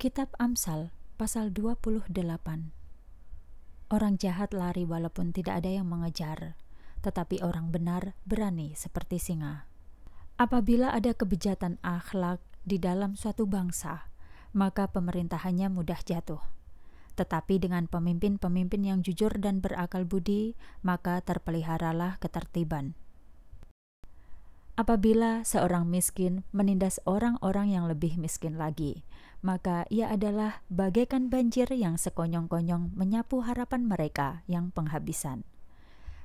Kitab Amsal pasal 28 Orang jahat lari walaupun tidak ada yang mengejar, tetapi orang benar berani seperti singa. Apabila ada kebejatan akhlak di dalam suatu bangsa, maka pemerintahannya mudah jatuh. Tetapi dengan pemimpin-pemimpin yang jujur dan berakal budi, maka terpeliharalah ketertiban. Apabila seorang miskin menindas orang-orang yang lebih miskin lagi, maka ia adalah bagaikan banjir yang sekonyong-konyong menyapu harapan mereka yang penghabisan.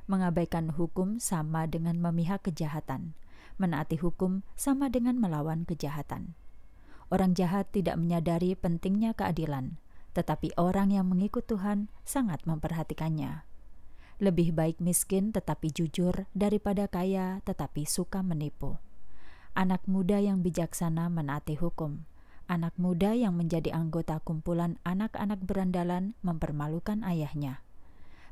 Mengabaikan hukum sama dengan memihak kejahatan, menaati hukum sama dengan melawan kejahatan. Orang jahat tidak menyadari pentingnya keadilan, tetapi orang yang mengikut Tuhan sangat memperhatikannya. Lebih baik miskin tetapi jujur daripada kaya tetapi suka menipu. Anak muda yang bijaksana menaati hukum. Anak muda yang menjadi anggota kumpulan anak-anak berandalan mempermalukan ayahnya.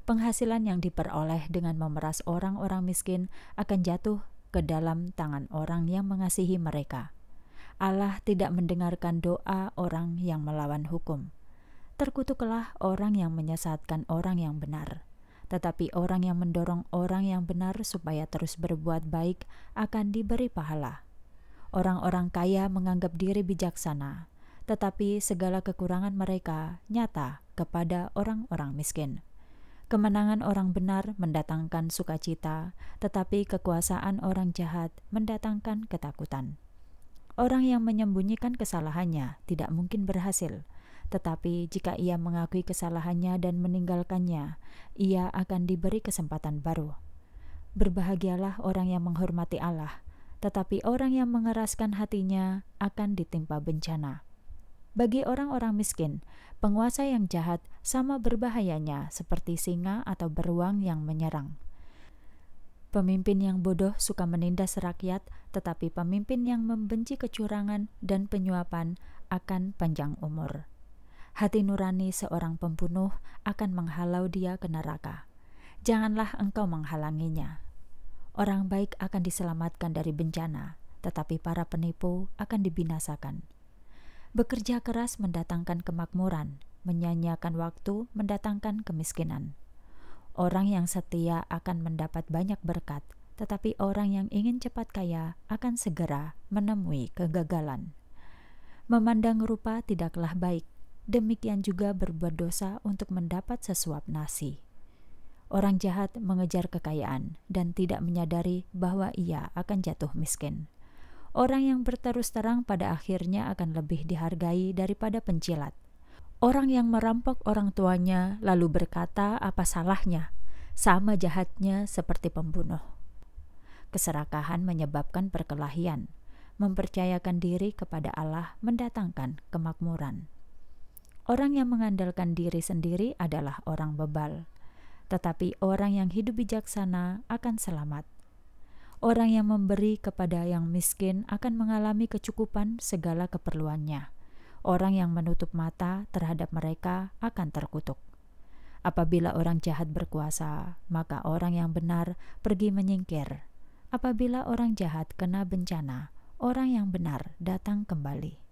Penghasilan yang diperoleh dengan memeras orang-orang miskin akan jatuh ke dalam tangan orang yang mengasihi mereka. Allah tidak mendengarkan doa orang yang melawan hukum. Terkutuklah orang yang menyesatkan orang yang benar tetapi orang yang mendorong orang yang benar supaya terus berbuat baik akan diberi pahala. Orang-orang kaya menganggap diri bijaksana, tetapi segala kekurangan mereka nyata kepada orang-orang miskin. Kemenangan orang benar mendatangkan sukacita, tetapi kekuasaan orang jahat mendatangkan ketakutan. Orang yang menyembunyikan kesalahannya tidak mungkin berhasil, tetapi jika ia mengakui kesalahannya dan meninggalkannya, ia akan diberi kesempatan baru. Berbahagialah orang yang menghormati Allah, tetapi orang yang mengeraskan hatinya akan ditimpa bencana. Bagi orang-orang miskin, penguasa yang jahat sama berbahayanya seperti singa atau beruang yang menyerang. Pemimpin yang bodoh suka menindas rakyat, tetapi pemimpin yang membenci kecurangan dan penyuapan akan panjang umur hati nurani seorang pembunuh akan menghalau dia ke neraka. Janganlah engkau menghalanginya. Orang baik akan diselamatkan dari bencana, tetapi para penipu akan dibinasakan. Bekerja keras mendatangkan kemakmuran, menyanyiakan waktu mendatangkan kemiskinan. Orang yang setia akan mendapat banyak berkat, tetapi orang yang ingin cepat kaya akan segera menemui kegagalan. Memandang rupa tidaklah baik, demikian juga berbuat dosa untuk mendapat sesuap nasi. Orang jahat mengejar kekayaan dan tidak menyadari bahwa ia akan jatuh miskin. Orang yang berterus terang pada akhirnya akan lebih dihargai daripada pencilat. Orang yang merampok orang tuanya lalu berkata, "Apa salahnya?" Sama jahatnya seperti pembunuh. Keserakahan menyebabkan perkelahian. Mempercayakan diri kepada Allah mendatangkan kemakmuran. Orang yang mengandalkan diri sendiri adalah orang bebal, tetapi orang yang hidup bijaksana akan selamat. Orang yang memberi kepada yang miskin akan mengalami kecukupan segala keperluannya. Orang yang menutup mata terhadap mereka akan terkutuk. Apabila orang jahat berkuasa, maka orang yang benar pergi menyingkir. Apabila orang jahat kena bencana, orang yang benar datang kembali.